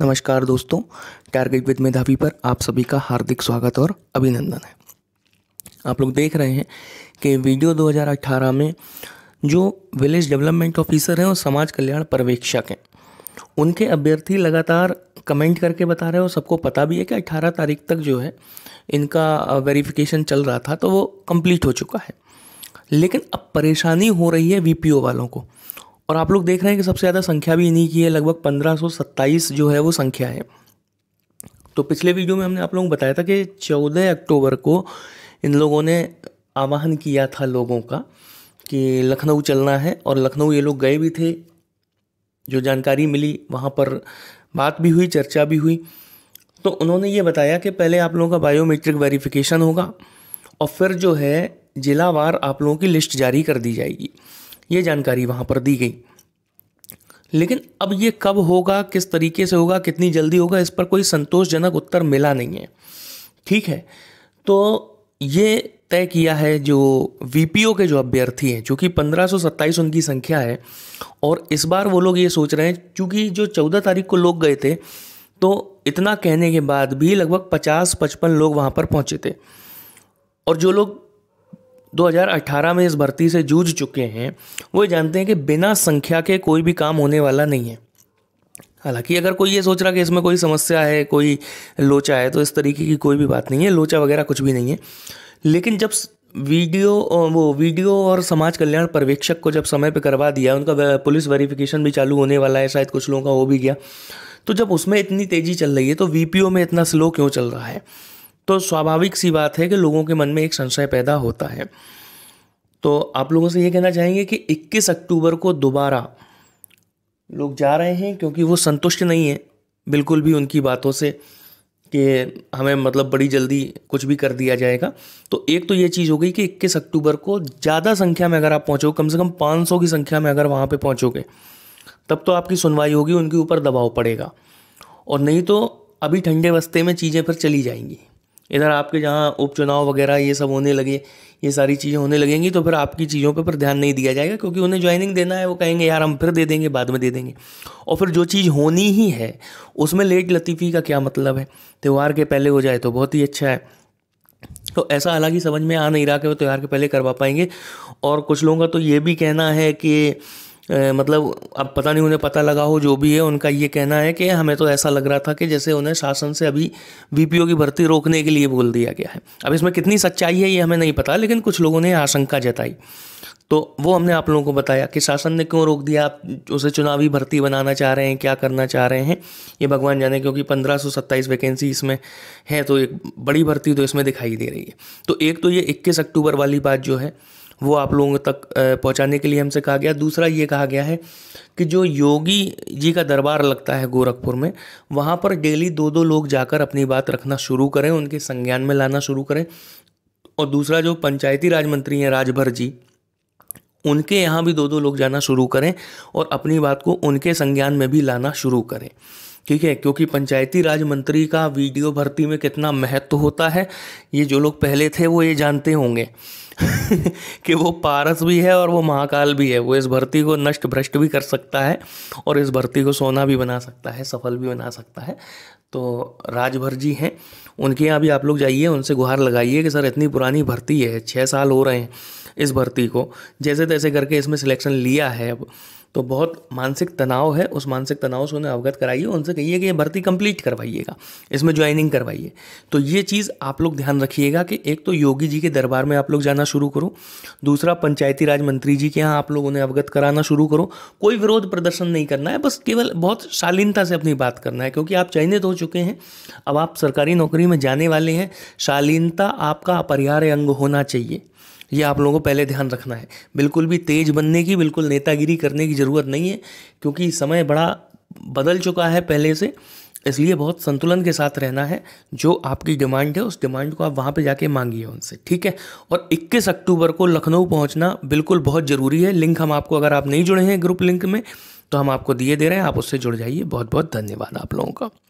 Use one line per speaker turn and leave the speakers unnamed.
नमस्कार दोस्तों target with मेधावी पर आप सभी का हार्दिक स्वागत और अभिनंदन है आप लोग देख रहे हैं कि वीडियो 2018 में जो विलेज डेवलपमेंट ऑफिसर हैं और समाज कल्याण पर्यवेक्षक हैं उनके अभ्यर्थी लगातार कमेंट करके बता रहे हैं और सबको पता भी है कि 18 तारीख तक जो है इनका वेरिफिकेशन चल रहा था तो वो कंप्लीट हो चुका है लेकिन अब परेशानी हो रही है वीपीओ वालों को और आप लोग देख रहे हैं कि सबसे ज़्यादा संख्या भी इन्हीं की है लगभग पंद्रह जो है वो संख्या है तो पिछले वीडियो में हमने आप लोगों को बताया था कि 14 अक्टूबर को इन लोगों ने आह्वान किया था लोगों का कि लखनऊ चलना है और लखनऊ ये लोग गए भी थे जो जानकारी मिली वहाँ पर बात भी हुई चर्चा भी हुई तो उन्होंने ये बताया कि पहले आप लोगों का बायोमेट्रिक वेरिफिकेशन होगा और फिर जो है ज़िलावार आप लोगों की लिस्ट जारी कर दी जाएगी ये जानकारी वहाँ पर दी गई लेकिन अब ये कब होगा किस तरीके से होगा कितनी जल्दी होगा इस पर कोई संतोषजनक उत्तर मिला नहीं है ठीक है तो ये तय किया है जो वी के जो अभ्यर्थी हैं चूँकि पंद्रह उनकी संख्या है और इस बार वो लोग ये सोच रहे हैं चूँकि जो चौदह तारीख को लोग गए थे तो इतना कहने के बाद भी लगभग पचास पचपन लोग वहाँ पर पहुँचे थे और जो लोग 2018 में इस भर्ती से जूझ चुके हैं वो जानते हैं कि बिना संख्या के कोई भी काम होने वाला नहीं है हालांकि अगर कोई ये सोच रहा कि इसमें कोई समस्या है कोई लोचा है तो इस तरीके की कोई भी बात नहीं है लोचा वगैरह कुछ भी नहीं है लेकिन जब वीडियो वो वीडियो और समाज कल्याण पर्यवेक्षक को जब समय पर करवा दिया उनका पुलिस वेरिफिकेशन भी चालू होने वाला है शायद कुछ लोगों का हो भी गया तो जब उसमें इतनी तेज़ी चल रही है तो वी में इतना स्लो क्यों चल रहा है तो स्वाभाविक सी बात है कि लोगों के मन में एक संशय पैदा होता है तो आप लोगों से ये कहना चाहेंगे कि 21 अक्टूबर को दोबारा लोग जा रहे हैं क्योंकि वो संतुष्ट नहीं है बिल्कुल भी उनकी बातों से कि हमें मतलब बड़ी जल्दी कुछ भी कर दिया जाएगा तो एक तो ये चीज़ हो गई कि 21 अक्टूबर को ज़्यादा संख्या में अगर आप पहुँचोगे कम से कम 500 की संख्या में अगर वहाँ पे पहुँचोगे तब तो आपकी सुनवाई होगी उनके ऊपर दबाव पड़ेगा और नहीं तो अभी ठंडे बस्ते में चीज़ें फिर चली जाएंगी इधर आपके जहाँ उपचुनाव वगैरह ये सब होने लगे ये सारी चीज़ें होने लगेंगी तो फिर आपकी चीज़ों पर ध्यान नहीं दिया जाएगा क्योंकि उन्हें ज्वाइनिंग देना है वो कहेंगे यार हम फिर दे देंगे बाद में दे देंगे और फिर जो चीज़ होनी ही है उसमें लेट लतीफ़ी का क्या मतलब है त्यौहार के पहले हो जाए तो बहुत ही अच्छा है तो ऐसा हालांकि समझ में आ नहीं रहा कि वो त्यौहार के पहले करवा पाएंगे और कुछ लोगों का तो ये भी कहना है कि मतलब अब पता नहीं उन्हें पता लगा हो जो भी है उनका ये कहना है कि हमें तो ऐसा लग रहा था कि जैसे उन्हें शासन से अभी वीपीओ की भर्ती रोकने के लिए बोल दिया गया है अब इसमें कितनी सच्चाई है ये हमें नहीं पता लेकिन कुछ लोगों ने आशंका जताई तो वो हमने आप लोगों को बताया कि शासन ने क्यों रोक दिया आप उसे चुनावी भर्ती बनाना चाह रहे हैं क्या करना चाह रहे हैं ये भगवान जाने क्योंकि पंद्रह सौ सत्ताईस वैकेंसी इसमें है तो एक बड़ी भर्ती तो इसमें दिखाई दे रही है तो एक तो ये इक्कीस अक्टूबर वाली बात जो है वो आप लोगों तक पहुंचाने के लिए हमसे कहा गया दूसरा ये कहा गया है कि जो योगी जी का दरबार लगता है गोरखपुर में वहाँ पर डेली दो दो लोग जाकर अपनी बात रखना शुरू करें उनके संज्ञान में लाना शुरू करें और दूसरा जो पंचायती राज मंत्री हैं राजभर जी उनके यहाँ भी दो दो लोग जाना शुरू करें और अपनी बात को उनके संज्ञान में भी लाना शुरू करें ठीक है क्योंकि पंचायती राज मंत्री का वीडियो भर्ती में कितना महत्व होता है ये जो लोग पहले थे वो ये जानते होंगे कि वो पारस भी है और वो महाकाल भी है वो इस भर्ती को नष्ट भ्रष्ट भी कर सकता है और इस भर्ती को सोना भी बना सकता है सफल भी बना सकता है तो राजभर जी हैं उनके यहाँ भी आप लोग जाइए उनसे गुहार लगाइए कि सर इतनी पुरानी भर्ती है छः साल हो रहे हैं इस भर्ती को जैसे तैसे करके इसमें सिलेक्शन लिया है अब तो बहुत मानसिक तनाव है उस मानसिक तनाव से उन्हें अवगत कराइए उनसे कहिए कि ये भर्ती कंप्लीट करवाइएगा इसमें ज्वाइनिंग करवाइए तो ये चीज़ आप लोग ध्यान रखिएगा कि एक तो योगी जी के दरबार में आप लोग जाना शुरू करो दूसरा पंचायती राज मंत्री जी के यहाँ आप लोग उन्हें अवगत कराना शुरू करो कोई विरोध प्रदर्शन नहीं करना है बस केवल बहुत शालीनता से अपनी बात करना है क्योंकि आप चयनित हो चुके हैं अब आप सरकारी नौकरी में जाने वाले हैं शालीनता आपका अपरिहार्य अंग होना चाहिए ये आप लोगों को पहले ध्यान रखना है बिल्कुल भी तेज बनने की बिल्कुल नेतागिरी करने की ज़रूरत नहीं है क्योंकि समय बड़ा बदल चुका है पहले से इसलिए बहुत संतुलन के साथ रहना है जो आपकी डिमांड है उस डिमांड को आप वहाँ पे जाके मांगिए उनसे ठीक है और 21 अक्टूबर को लखनऊ पहुँचना बिल्कुल बहुत ज़रूरी है लिंक हम आपको अगर आप नहीं जुड़े हैं ग्रुप लिंक में तो हम आपको दिए दे रहे हैं आप उससे जुड़ जाइए बहुत बहुत धन्यवाद आप लोगों का